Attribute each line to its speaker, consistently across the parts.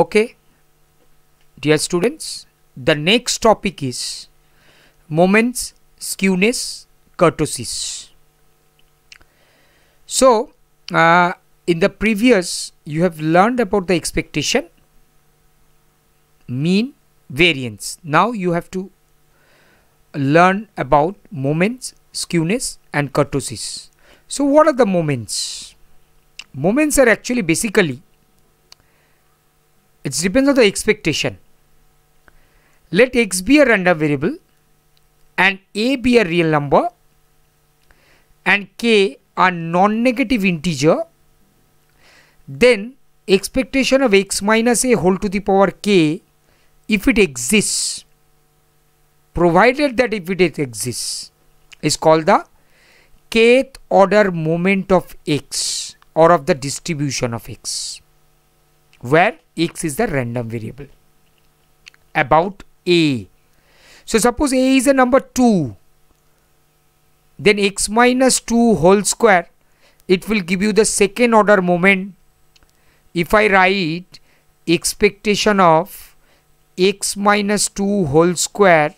Speaker 1: Okay, dear students, the next topic is moments, skewness, kurtosis. So, uh, in the previous, you have learned about the expectation, mean, variance. Now you have to learn about moments, skewness and kurtosis. So what are the moments? Moments are actually basically it depends on the expectation. Let x be a random variable and a be a real number and k a non-negative integer then expectation of x minus a whole to the power k if it exists provided that if it exists is called the kth order moment of x or of the distribution of x where x is the random variable about a so suppose a is a number 2 then x minus 2 whole square it will give you the second order moment if i write expectation of x minus 2 whole square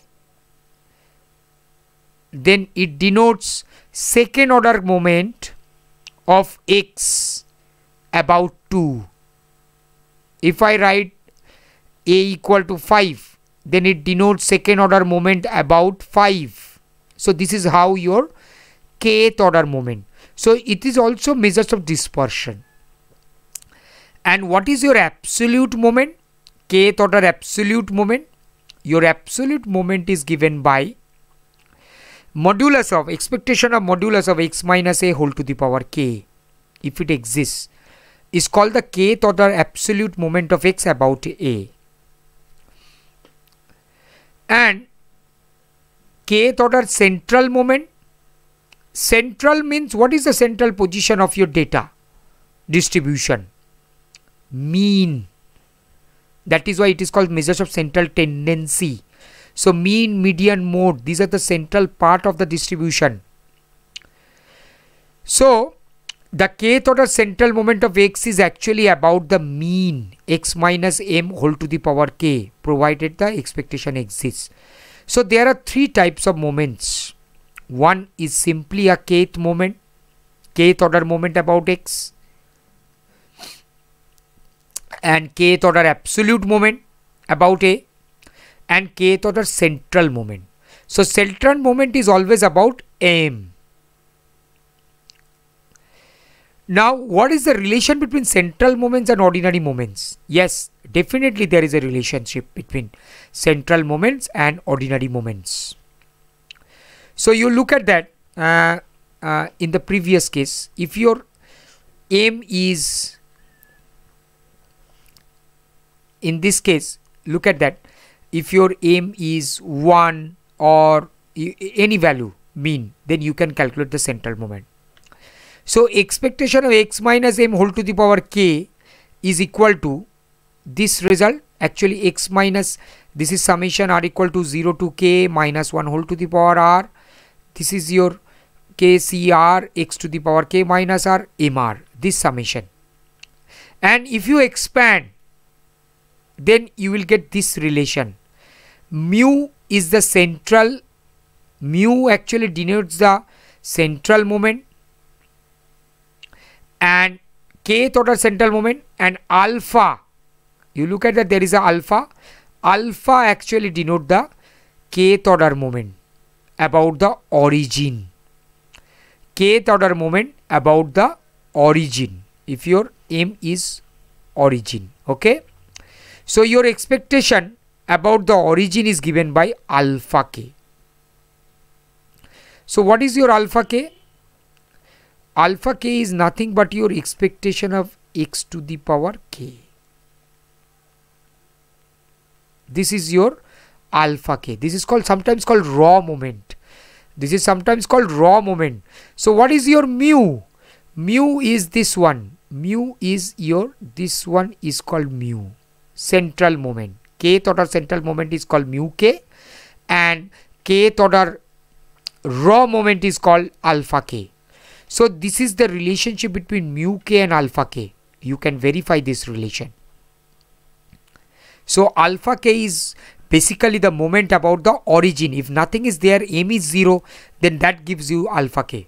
Speaker 1: then it denotes second order moment of x about 2 if I write A equal to 5, then it denotes second order moment about 5. So this is how your kth order moment. So it is also measures of dispersion. And what is your absolute moment? Kth order absolute moment. Your absolute moment is given by modulus of expectation of modulus of x minus a whole to the power k if it exists is called the kth order absolute moment of x about A. And kth order central moment. Central means what is the central position of your data distribution? Mean. That is why it is called measures of central tendency. So mean, median, mode, these are the central part of the distribution. So the kth order central moment of x is actually about the mean x minus m whole to the power k provided the expectation exists. So there are three types of moments. One is simply a kth moment, kth order moment about x and kth order absolute moment about a and kth order central moment. So central moment is always about m Now, what is the relation between central moments and ordinary moments? Yes, definitely there is a relationship between central moments and ordinary moments. So, you look at that uh, uh, in the previous case. If your aim is, in this case, look at that. If your aim is 1 or any value mean, then you can calculate the central moment so expectation of x minus m whole to the power k is equal to this result actually x minus this is summation r equal to 0 to k minus 1 whole to the power r this is your k c r x x to the power k minus r m r this summation and if you expand then you will get this relation mu is the central mu actually denotes the central moment and kth order central moment and alpha you look at that there is a alpha alpha actually denote the kth order moment about the origin kth order moment about the origin if your m is origin okay so your expectation about the origin is given by alpha k so what is your alpha k alpha k is nothing but your expectation of x to the power k. This is your alpha k. This is called sometimes called raw moment. This is sometimes called raw moment. So what is your mu? Mu is this one. Mu is your this one is called mu. Central moment. Kth order central moment is called mu k and kth order raw moment is called alpha k. So this is the relationship between mu k and alpha k. You can verify this relation. So alpha k is basically the moment about the origin. If nothing is there, m is 0, then that gives you alpha k.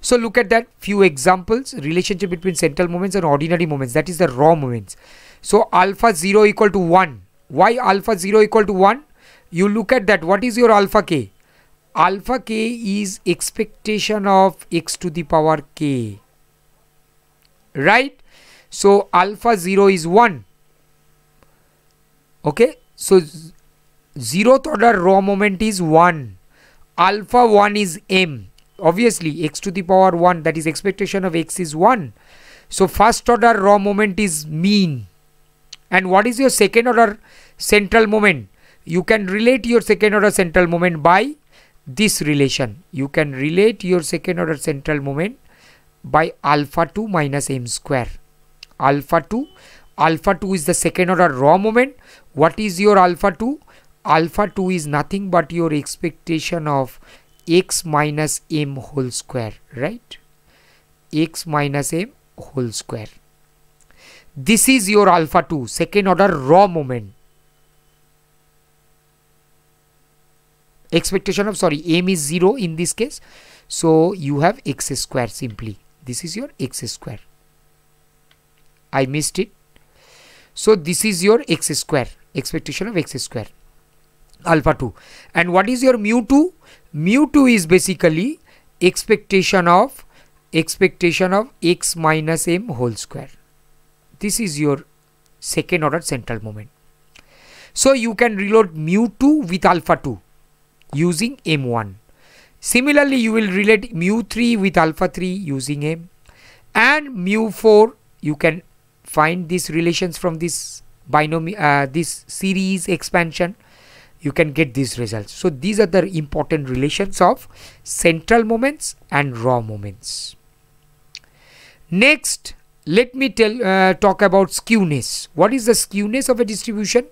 Speaker 1: So look at that few examples relationship between central moments and ordinary moments that is the raw moments. So alpha 0 equal to 1. Why alpha 0 equal to 1? You look at that what is your alpha k? alpha k is expectation of x to the power k right so alpha 0 is 1 okay so zeroth order raw moment is 1 alpha 1 is m obviously x to the power 1 that is expectation of x is 1 so first order raw moment is mean and what is your second order central moment you can relate your second order central moment by this relation. You can relate your second order central moment by alpha 2 minus m square. Alpha 2, alpha 2 is the second order raw moment. What is your alpha 2? Alpha 2 is nothing but your expectation of x minus m whole square, right? x minus m whole square. This is your alpha 2, second order raw moment. expectation of sorry m is 0 in this case so you have x square simply this is your x square I missed it so this is your x square expectation of x square alpha 2 and what is your mu 2 mu 2 is basically expectation of expectation of x minus m whole square this is your second order central moment so you can reload mu 2 with alpha 2 using M1. Similarly, you will relate mu3 with alpha 3 using M and mu4 you can find these relations from this binomial uh, this series expansion you can get these results. So these are the important relations of central moments and raw moments. Next, let me tell uh, talk about skewness. What is the skewness of a distribution?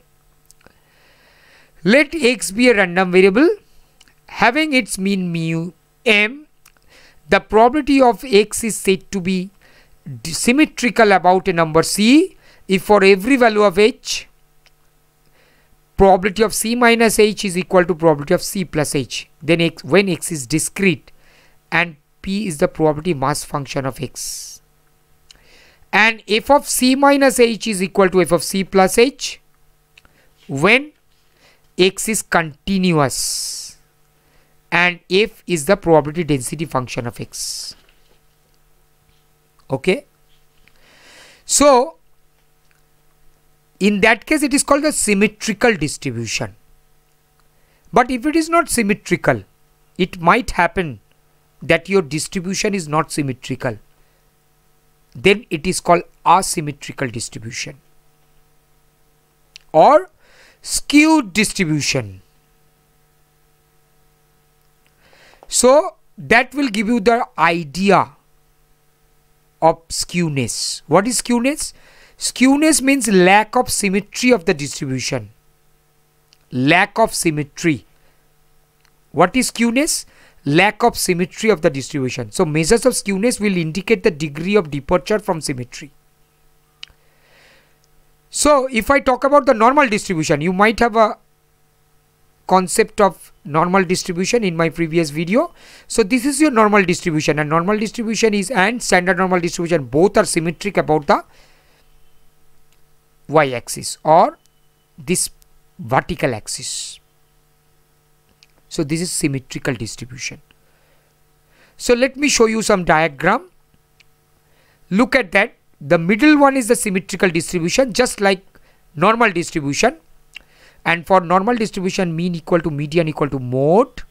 Speaker 1: Let x be a random variable having its mean mu m, the probability of x is said to be symmetrical about a number c if for every value of h probability of c minus h is equal to probability of c plus h then x when x is discrete and p is the probability mass function of x and f of c minus h is equal to f of c plus h when x is continuous and f is the probability density function of x okay so in that case it is called a symmetrical distribution but if it is not symmetrical it might happen that your distribution is not symmetrical then it is called asymmetrical distribution or skewed distribution So that will give you the idea of skewness. What is skewness? Skewness means lack of symmetry of the distribution. Lack of symmetry. What is skewness? Lack of symmetry of the distribution. So measures of skewness will indicate the degree of departure from symmetry. So if I talk about the normal distribution, you might have a concept of normal distribution in my previous video so this is your normal distribution and normal distribution is and standard normal distribution both are symmetric about the y-axis or this vertical axis so this is symmetrical distribution so let me show you some diagram look at that the middle one is the symmetrical distribution just like normal distribution and for normal distribution mean equal to median equal to mode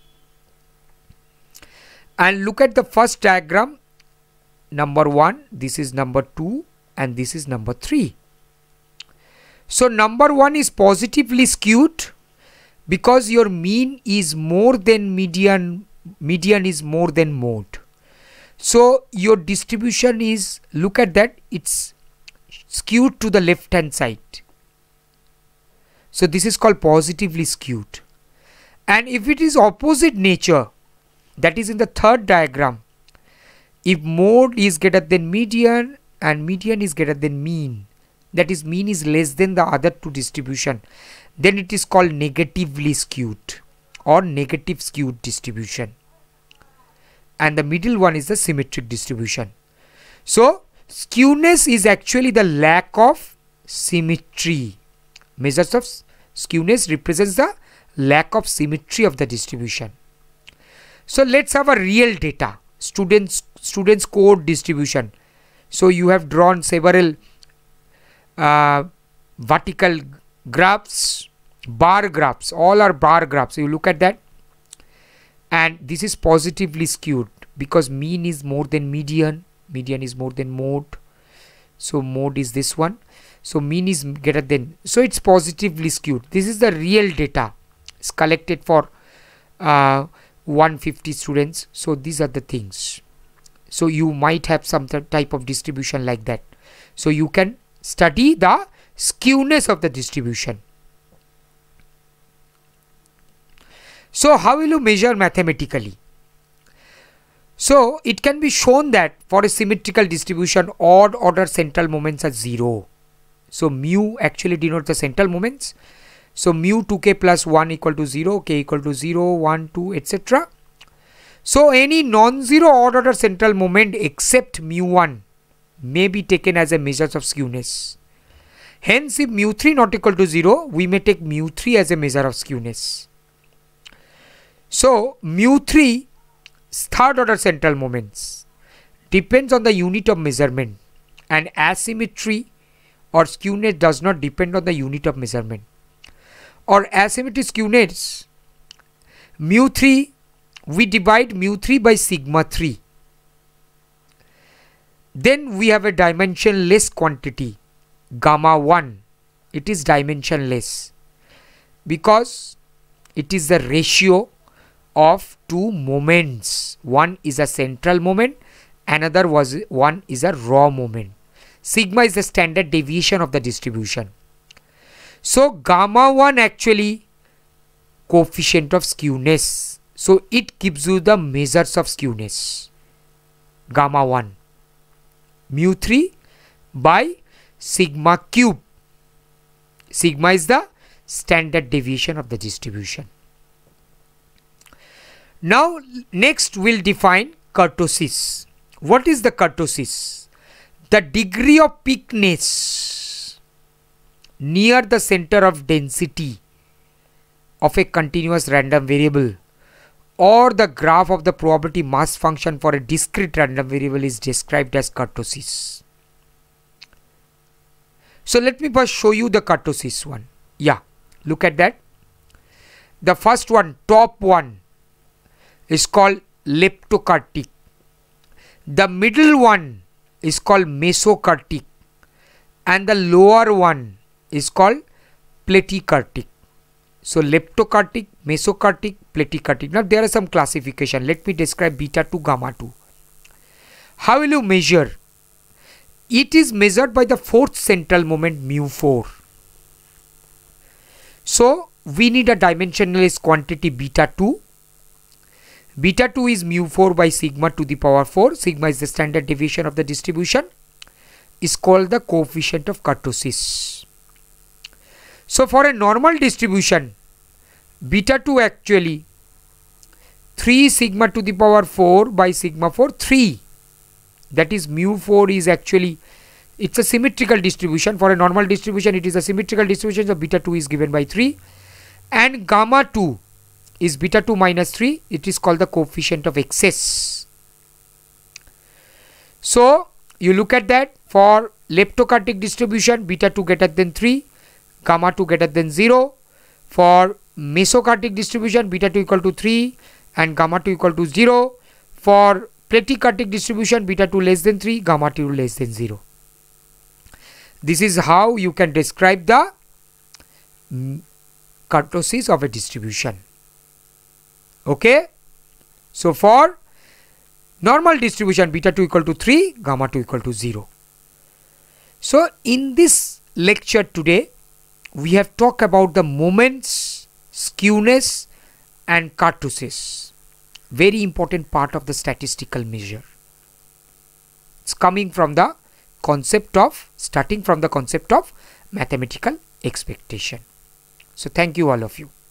Speaker 1: and look at the first diagram number 1 this is number 2 and this is number 3 so number 1 is positively skewed because your mean is more than median median is more than mode so your distribution is look at that it's skewed to the left hand side so this is called positively skewed. And if it is opposite nature, that is in the third diagram, if mode is greater than median and median is greater than mean, that is mean is less than the other two distribution, then it is called negatively skewed or negative skewed distribution. And the middle one is the symmetric distribution. So skewness is actually the lack of symmetry Measures of skewness represents the lack of symmetry of the distribution. So let's have a real data, students, students code distribution. So you have drawn several uh, vertical graphs, bar graphs, all are bar graphs. You look at that and this is positively skewed because mean is more than median, median is more than mode. So mode is this one so mean is greater than so it's positively skewed this is the real data it's collected for uh, 150 students so these are the things so you might have some type of distribution like that so you can study the skewness of the distribution so how will you measure mathematically so it can be shown that for a symmetrical distribution odd order central moments are zero so mu actually denotes the central moments. So mu 2k plus 1 equal to 0, k equal to 0, 1, 2, etc. So any non-zero odd order central moment except mu1 may be taken as a measure of skewness. Hence if mu3 not equal to 0, we may take mu3 as a measure of skewness. So mu3 third order central moments depends on the unit of measurement and asymmetry or skewness does not depend on the unit of measurement. Or asymmetry skewness, mu 3, we divide mu 3 by sigma 3. Then we have a dimensionless quantity, gamma 1. It is dimensionless because it is the ratio of two moments. One is a central moment, another was one is a raw moment sigma is the standard deviation of the distribution. So gamma 1 actually coefficient of skewness. So it gives you the measures of skewness. Gamma 1 mu 3 by sigma cube. Sigma is the standard deviation of the distribution. Now next we'll define kurtosis. What is the kurtosis? the degree of peakness near the center of density of a continuous random variable or the graph of the probability mass function for a discrete random variable is described as kurtosis. So let me first show you the kurtosis one. Yeah, look at that. The first one, top one, is called leptokartic. The middle one is called mesocartic and the lower one is called platycortic. So leptocartic, mesocartic, platycortic. Now there are some classification. Let me describe beta 2, gamma 2. How will you measure? It is measured by the fourth central moment mu 4. So we need a dimensionless quantity beta 2 Beta 2 is mu 4 by sigma to the power 4. Sigma is the standard deviation of the distribution. Is called the coefficient of kurtosis. So for a normal distribution, beta 2 actually 3 sigma to the power 4 by sigma 4 3 that is mu 4 is actually it's a symmetrical distribution for a normal distribution it is a symmetrical distribution so beta 2 is given by 3 and gamma 2 is beta 2 minus 3 it is called the coefficient of excess so you look at that for leptocartic distribution beta 2 greater than 3 gamma 2 greater than 0 for mesocartic distribution beta 2 equal to 3 and gamma 2 equal to 0 for platycartic distribution beta 2 less than 3 gamma 2 less than 0 this is how you can describe the kurtosis of a distribution okay so for normal distribution beta 2 equal to 3 gamma 2 equal to 0 so in this lecture today we have talked about the moments skewness and kurtosis very important part of the statistical measure it's coming from the concept of starting from the concept of mathematical expectation so thank you all of you